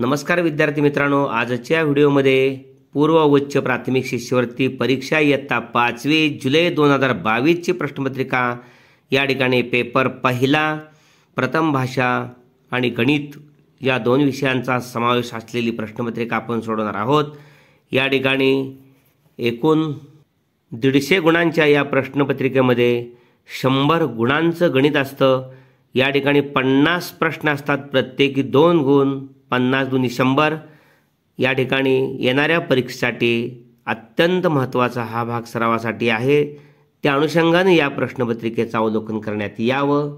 नमस्कार विद्यार्थी मित्रांनो आजच्या व्हिडिओमध्ये पूर्व उच्च प्राथमिक शिष्यवृत्ती परीक्षा इयत्ता पाचवी जुलै दोन हजार बावीसची प्रश्नपत्रिका या ठिकाणी पेपर पहिला प्रथम भाषा आणि गणित या दोन विषयांचा समावेश असलेली प्रश्नपत्रिका आपण सोडवणार आहोत या ठिकाणी एकूण दीडशे गुणांच्या या प्रश्नपत्रिकेमध्ये शंभर गुणांचं गणित असतं या ठिकाणी पन्नास प्रश्न असतात प्रत्येकी दोन गुण पन्नास दुनी शंभर या ठिकाणी येणाऱ्या परीक्षेसाठी अत्यंत महत्त्वाचा हा भाग सरावासाठी आहे त्या अनुषंगाने या प्रश्नपत्रिकेचं अवलोकन करण्यात यावं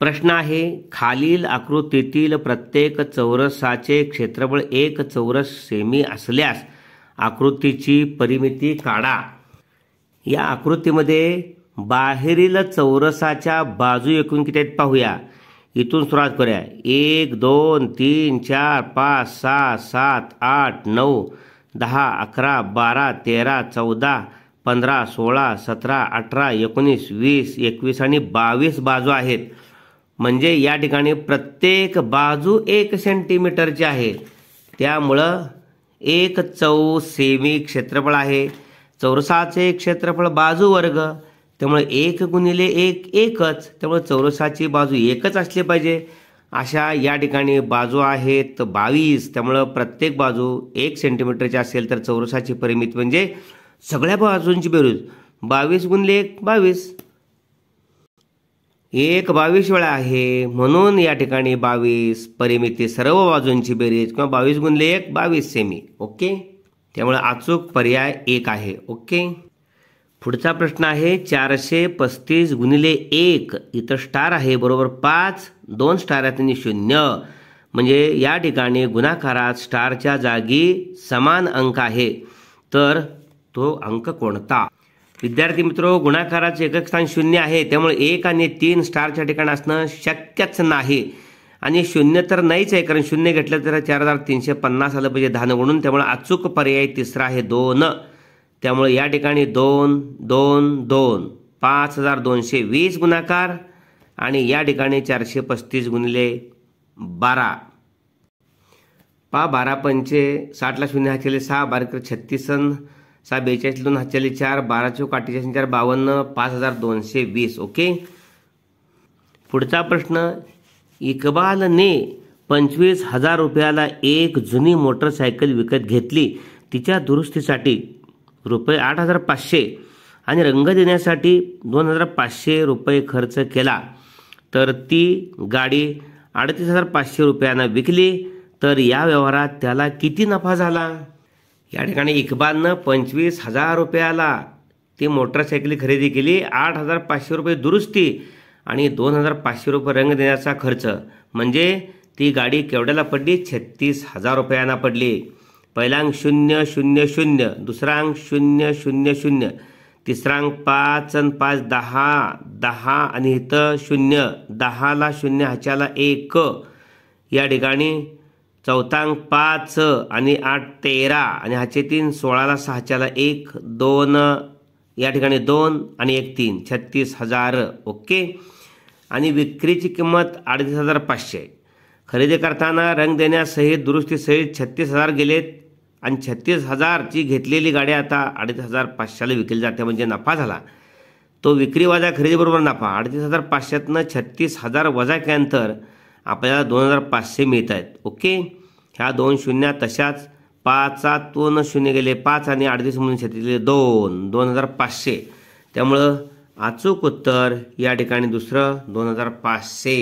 प्रश्न आहे खालील आकृतीतील प्रत्येक चौरसाचे क्षेत्रफळ एक चौरस सेमी असल्यास आकृतीची परिमिती काढा या आकृतीमध्ये बाहेरील चौरसाच्या बाजू एकूण किती आहेत पाहूया इथून सुरुवात करूया एक दोन तीन चार पाच सहा सात आठ नऊ दहा अकरा बारा तेरा चौदा पंधरा सोळा सतरा अठरा एकोणीस वीस एकवीस आणि बावीस बाजू आहेत म्हणजे या ठिकाणी प्रत्येक बाजू एक सेंटीमीटरची आहे त्यामुळं एक चौ सेमी क्षेत्रफळ आहे चौरसाचे क्षेत्रफळ बाजू वर्ग त्यामुळे एक गुणिले एक एकच त्यामुळे चौरसाची बाजू एकच असली पाहिजे अशा या ठिकाणी बाजू आहेत बावीस त्यामुळं प्रत्येक बाजू एक सेंटीमीटरची असेल तर चौरसाची परिमित म्हणजे सगळ्या बाजूंची बेरूज बावीस गुणले एक बावीस एक बावीस वेळा आहे म्हणून या ठिकाणी बावीस परिमिती सर्व बाजूंची बेरीज किंवा बावीस गुणले एक बावीस सेमी ओके त्यामुळे अचूक पर्याय एक आहे ओके पुढचा प्रश्न आहे चारशे पस्तीस गुणिले एक इथं स्टार आहे बरोबर पाच दोन स्टार आहेत आणि शून्य म्हणजे या ठिकाणी गुणाकारात स्टारच्या जागी समान अंक आहे तर तो अंक कोणता विद्यार्थी मित्रो गुणाकाराचे एकक स्थान शून्य आहे त्यामुळे एक आणि तीन स्टारच्या ठिकाणी असणं शक्यच नाही आणि शून्य तर नाहीच आहे कारण शून्य घेतलं तर चार हजार तीनशे पन्नास आलं पाहिजे धान गुणून त्यामुळे अचूक पर्याय तिसरा आहे दोन त्यामुळे या ठिकाणी दोन दोन दोन पाच हजार दोनशे वीस गुणाकार आणि या ठिकाणी चारशे पस्तीस गुणिले बारा पा बारा पंचे साठला शून्य हाचेले सहा बारा छत्तीस सहा बेचाळीस दोन हाचेले चार बारा चौक अठ्ठेचाळीस चार बावन्न पाच हजार दोनशे वीस ओके पुढचा प्रश्न इकबालने पंचवीस हजार रुपयाला एक जुनी मोटरसायकल विकत घेतली तिच्या दुरुस्तीसाठी रुपये आठ हजार पाचशे आणि रंग देण्यासाठी दोन हजार पाचशे रुपये खर्च केला तर ती गाडी अडतीस हजार पाचशे रुपयांना विकली तर या व्यवहारात त्याला किती नफा झाला या ठिकाणी इकबालनं पंचवीस हजार रुपयाला ती मोटरसायकल खरेदी केली आठ हजार पाचशे रुपये दुरुस्ती आणि दोन हजार पाचशे रुपये रंग देण्याचा खर्च म्हणजे ती गाडी केवढ्याला पडली छत्तीस हजार रुपयांना पडली पहिल्यांक शून्य शून्य शून्य दुसरांक शून्य शून्य शून्य तिसरांक पाच आणि पाच दहा दहा आणि इथं शून्य दहाला शून्य ह्याच्याला एक या ठिकाणी चौथांक पाच आणि आठ तेरा आणि ह्याचे तीन सोळाला सहाच्याला एक दोन या ठिकाणी दोन आणि एक तीन छत्तीस हजार ओके आणि विक्रीची किंमत अडतीस हजार पाचशे खरेदी करताना रंग देण्यासहित दुरुस्तीसहित छत्तीस हजार गेलेत आणि छत्तीस हजारची घेतलेली गाडी आता अडीच हजार पाचशेला विकली जाते म्हणजे नफा झाला तो विक्री वजा खरेदीबरोबर नफा अडतीस हजार पाचशेतनं छत्तीस हजार वजा केल्यानंतर आपल्याला दोन हजार पाचशे मिळत आहेत ओके ह्या दोन शून्य तशाच दोन शून्य गेले पाच आणि अडतीस म्हणून गेले दोन दोन हजार पाचशे त्यामुळं अचूक उत्तर या ठिकाणी दुसरं दोन हजार पाचशे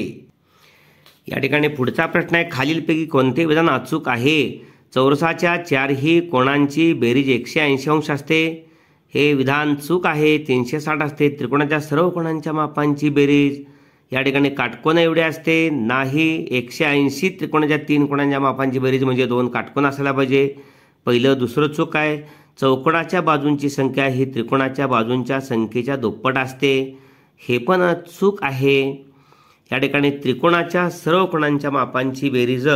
या ठिकाणी पुढचा प्रश्न आहे खालीलपैकी कोणते विधान अचूक आहे चौरसाच्या चारही कोणांची बेरीज एकशे ऐंशी अंश असते हे विधान चूक आहे तीनशे साठ असते त्रिकोणाच्या सर्व कोणांच्या मापांची बेरीज या ठिकाणी काटकोण एवढे असते नाही एकशे ऐंशी त्रिकोणाच्या तीन कोणांच्या मापांची बेरीज म्हणजे दोन काटकोण असायला पाहिजे पहिलं दुसरं चूक आहे चौकोणाच्या बाजूंची संख्या ही त्रिकोणाच्या बाजूंच्या संख्येच्या दुप्पट असते हे पण चूक आहे या ठिकाणी त्रिकोणाच्या सर्व कोणांच्या मापांची बेरीज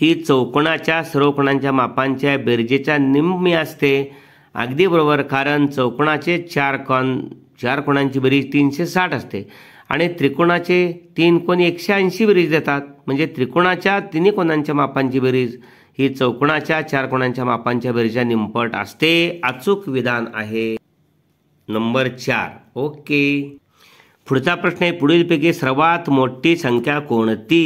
ही चौकोनाच्या कोणाच्या मापांच्या बेरजेच्या निम्मी असते अगदी बरोबर कारण चौकोणाचे चार कोण चार कोणांची बेरीज तीनशे साठ असते आणि त्रिकोणाचे तीन कोण एकशे ऐंशी बेरीज देतात म्हणजे त्रिकोणाच्या तिन्ही कोणांच्या मापांची बेरीज ही चौकोणाच्या चार कोणांच्या मापांच्या बेरीजच्या निमपट असते अचूक विधान आहे नंबर चार ओके पुढचा प्रश्न आहे पुढीलपैकी सर्वात मोठी संख्या कोणती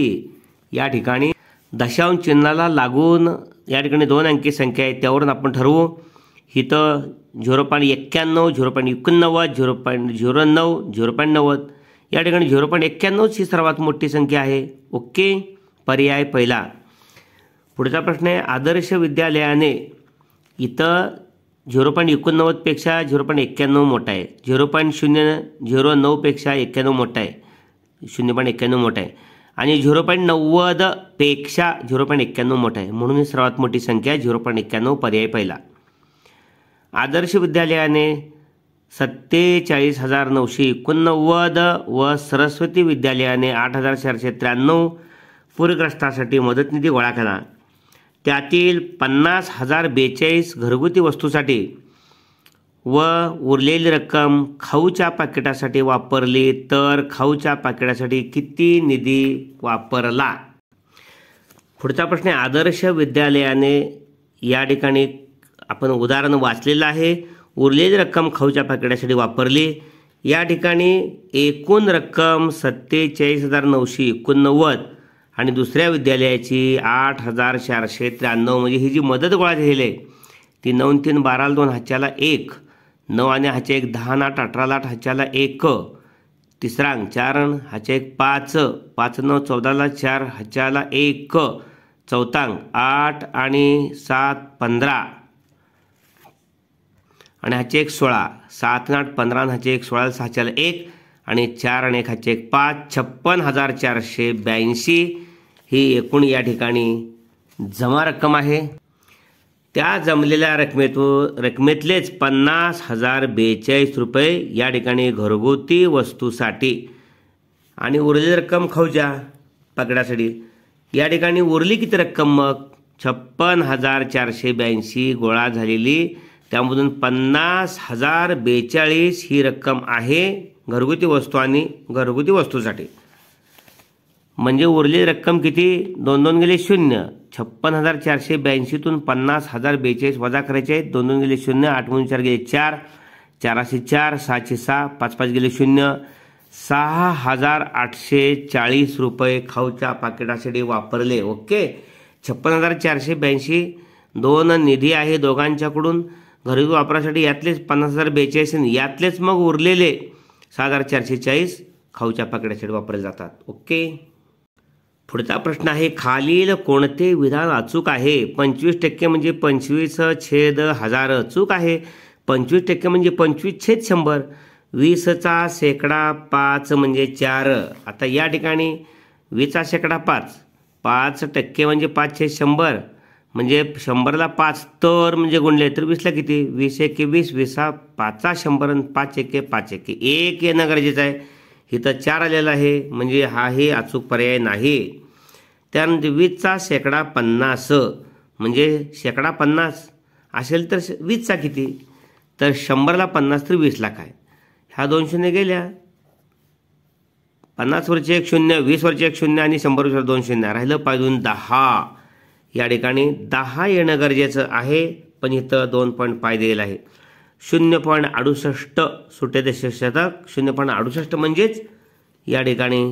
या ठिकाणी दशांश चिन्हाला लागून या ठिकाणी दोन अंकी संख्या आहे त्यावरून आपण ठरवू इथं झिरो पॉईंट एक्क्याण्णव झिरो पॉईंट एकोणनव्वद झिरो पॉईंट झिरो नऊ झिरो पॉईंट नव्वद या ठिकाणी झिरो पॉईंट एक्क्याण्णवच ही सर्वात मोठी संख्या आहे ओके पर्याय पहिला पुढचा प्रश्न आहे आदर्श विद्यालयाने इथं झिरो पॉईंट एकोणनव्वदपेक्षा झिरो पॉईंट एक्क्याण्णव मोठा आहे झिरो पॉईंट शून्य झिरो नऊपेक्षा एक्क्याण्णव मोठा आहे शून्य पॉईंट एक्क्याण्णव मोठा आहे आणि झिरो पॉईंट नव्वद पेक्षा झिरो पॉईंट एक्क्याण्णव मोठं आहे म्हणून ही सर्वात मोठी संख्या झिरो पॉईंट एक्क्याण्णव पर्याय पहिला आदर्श विद्यालयाने सत्तेचाळीस हजार नऊशे एकोणनव्वद व सरस्वती विद्यालयाने आठ हजार चारशे त्र्याण्णव पूरग्रस्तासाठी मदत निधी गोळा केला त्यातील पन्नास हजार बेचाळीस घरगुती वस्तूसाठी व उरलेली रक्कम खाऊच्या पाकिटासाठी वापरली तर खाऊच्या पाकिटासाठी किती निधी वापरला पुढचा प्रश्न आदर्श विद्यालयाने या ठिकाणी आपण उदाहरण वाचलेलं आहे उरलेली रक्कम खाऊच्या पाकिटासाठी वापरली या ठिकाणी एकूण रक्कम सत्तेचाळीस हजार नऊशे एकोणनव्वद आणि दुसऱ्या विद्यालयाची आठ हजार चारशे त्र्याण्णव म्हणजे ही जी मदत गोळा झालेली आहे ती नऊ तीन बारा दोन हाच्याला एक नऊ आणि हाचे एक दहा नाट अठरा लाट ह्याच्याला एक तिसरांक अण हाचे एक पाच पाच णव चौदाला चार हाच्याला एक चौथांक आठ आणि सात पंधरा आणि हाचे एक सोळा सात आठ पंधरा ह्याचे एक सोळा हाच्याला एक आणि चार आणि एक हाचे एक पाच छप्पन हजार चारशे ब्याऐंशी ही एकूण या ठिकाणी जमा रक्कम आहे त्या जमलेल्या रकमेतून रकमेतलेच पन्नास हजार बेचाळीस रुपये या ठिकाणी घरगुती वस्तूसाठी आणि उरलेली रक्कम खाऊच्या पकड्यासाठी या ठिकाणी उरली किती रक्कम मग छप्पन हजार चारशे ब्याऐंशी गोळा झालेली त्यामधून पन्नास हजार बेचाळीस ही रक्कम आहे घरगुती वस्तू आणि घरगुती वस्तूसाठी म्हणजे उरलेली रक्कम किती दोन दोन गेले शून्य छप्पन हजार चारशे ब्याऐंशीतून पन्नास हजार बेचाळीस वजा करायचे आहेत दोन दोन गेले शून्य आठ चार गेले चार चाराशे चार सहाशे सहा पाच पाच गेले शून्य सहा हजार आठशे चाळीस रुपये खाऊच्या पाकिटासाठी वापरले ओके छप्पन हजार चारशे ब्याऐंशी दोन निधी आहे दोघांच्याकडून घरगुती वापरासाठी यातलेच पन्नास हजार बेचाळीस यातलेच मग उरलेले सहा हजार चारशे चाळीस खाऊच्या पाकिटासाठी वापरले जातात ओके पुढचा प्रश्न आहे खालील कोणते विधान अचूक आहे पंचवीस टक्के म्हणजे पंचवीस छेद हजार अचूक आहे पंचवीस टक्के म्हणजे पंचवीस छेद शंभर वीसचा शेकडा पाच म्हणजे चार आता या ठिकाणी वीसचा शेकडा पाच पाच टक्के म्हणजे पाच छेद शंभर म्हणजे शंभरला पाच तर म्हणजे गुणले तर वीसला किती वीस एके वीस वीसा पाचा शंभर पाच एके पाच एके एक येणं गरजेचं आहे इथं चार आलेला आहे म्हणजे हाही अचूक पर्याय नाही त्यानंतर वीसचा शेकडा पन्नास म्हणजे शेकडा पन्नास असेल तर वीसचा किती तर शंभरला पन्नास तर वीस लाख आहे ह्या दोन शून्य गेल्या पन्नासवरचे एक शून्य वरचे एक शून्य आणि शंभर वर्ष दोन शून्य राहिलं पाहिजून दहा या ठिकाणी दहा येणं गरजेचं आहे पण इथं दोन पॉईंट पाय दिलेलं आहे शून्य पॉईंट अडुसष्ट ते शीर्षक शून्य पॉईंट अडुसष्ट म्हणजेच या ठिकाणी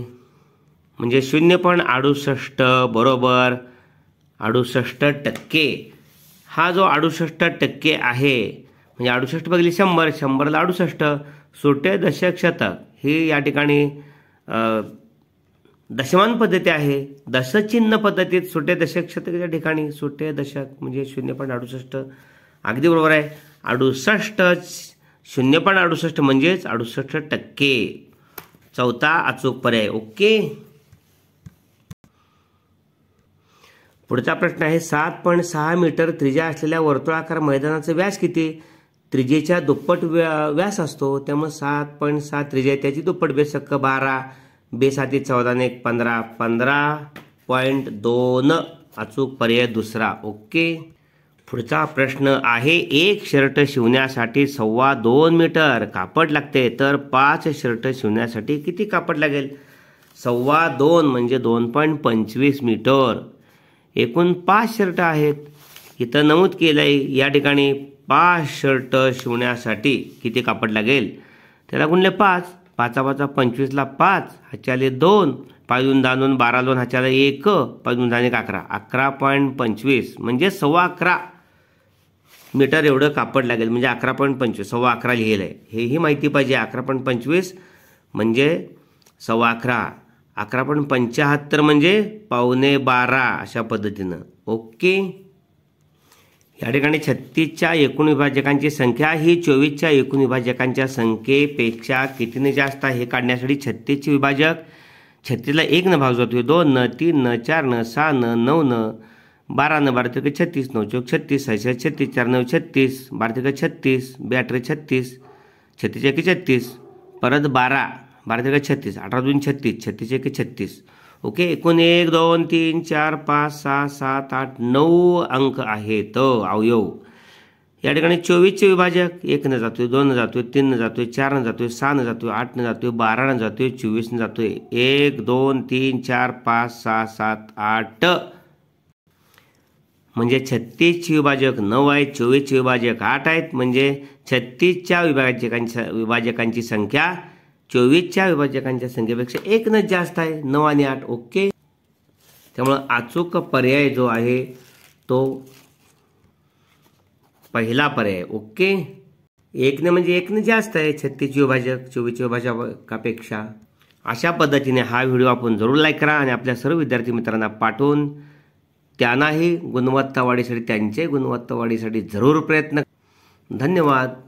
म्हणजे शून्य पॉईंट अडुसष्ट बरोबर अडुसष्ट टक्के हा जो अडुसष्ट टक्के आहे म्हणजे अडुसष्ट बघितली शंभर शंभरला अडुसष्ट सुटे दशक शतक ही या ठिकाणी दशमान पद्धती आहे दशचिन्ह पद्धतीत सुटे दशक या ठिकाणी सुटे दशक म्हणजे शून्य पॉईंट अडुसष्ट अगदी बरोबर आहे अडुसष्ट शून्य पण अडुसष्ट म्हणजेच अडुसष्ट टक्के चौथा अचूक पर्याय ओके पुढचा प्रश्न आहे सात पॉईंट सहा मीटर त्रिजा असलेल्या वर्तुळाकार मैदानाचं व्यास किती त्रिजेच्या दुप्पट व्यास असतो त्यामुळे सात पॉईंट सहा त्रिजा त्याची दुप्पट बेसक्क बारा बेसाती चौदाने एक पंधरा पंधरा पॉईंट दोन अचूक पर्याय दुसरा ओके पुढचा प्रश्न आहे एक शर्ट शिवण्यासाठी सव्वा दोन मीटर कापड लागते तर पाच शर्ट शिवण्यासाठी किती कापड लागेल सव्वा दोन म्हणजे दोन पॉईंट पंचवीस मीटर एकूण पाच शर्ट आहेत इथं नमूद केलं आहे या ठिकाणी पाच शर्ट शिवण्यासाठी किती कापड लागेल त्याला गुणले पाच पाचा पाचा पंचवीसला पाच हाच्याले दोन पाजून दानून बारा दोन हाच्याला एक पाजून दाने अकरा अकरा पॉईंट पंचवीस म्हणजे सव्वा अकरा मीटर एवढं कापड लागेल म्हणजे अकरा पॉईंट पंचवीस सव्वा अकरा लिहिलं आहे हेही माहिती पाहिजे अकरा पॉईंट पंचवीस म्हणजे सव्वा अकरा अकरा पॉईंट पंच्याहत्तर म्हणजे पावणे बारा अशा पद्धतीनं ओके या ठिकाणी छत्तीसच्या एकूण विभाजकांची संख्या ही चोवीसच्या एकूण विभाजकांच्या संख्येपेक्षा कितीने जास्त आहे हे काढण्यासाठी छत्तीसचे विभाजक छत्तीसला एक न भाग जातो दोन न तीन न चार न सहा न नऊ न बारा नऊ बारा तिरके छत्तीस नऊ चौक छत्तीस सहाशे छत्तीस चार नऊ छत्तीस बारा तिरके छत्तीस बे छत्तीस छत्तीस एक छत्तीस परत बारा बारा तिरके छत्तीस अठरा दोन छत्तीस छत्तीस एक छत्तीस ओके एकूण एक दोन तीन चार पाच सहा सात आठ नऊ अंक आहेत अवयव या ठिकाणी चोवीसचे विभाजक एक एकनं जातोय दोन जातोय तीन जातोय चारनं जातोय सहानं जातोय आठनं जातोय बारानं जातोय चोवीसनं जातोय एक दोन तीन चार पाच सहा सात आठ म्हणजे छत्तीस विभाजक नऊ आहेत चोवीस विभाजक आठ आहेत म्हणजे छत्तीसच्या विभाजकांच्या विभाजकांची संख्या चोवीसच्या विभाजकांच्या संख्येपेक्षा एकनच जास्त आहे नऊ आणि आठ ओके त्यामुळं अचूक पर्याय जो आहे तो पहिला पर्याय ओके एकने म्हणजे एकने जास्त आहे छत्तीस विभाजक चोवीस विभाजकापेक्षा अशा पद्धतीने हा व्हिडिओ आपण जरूर लाईक करा आणि आपल्या सर्व विद्यार्थी मित्रांना पाठवून त्यांनाही गुणवत्ता वाढीसाठी त्यांच्याही गुणवत्ता वाढीसाठी जरूर प्रयत्न धन्यवाद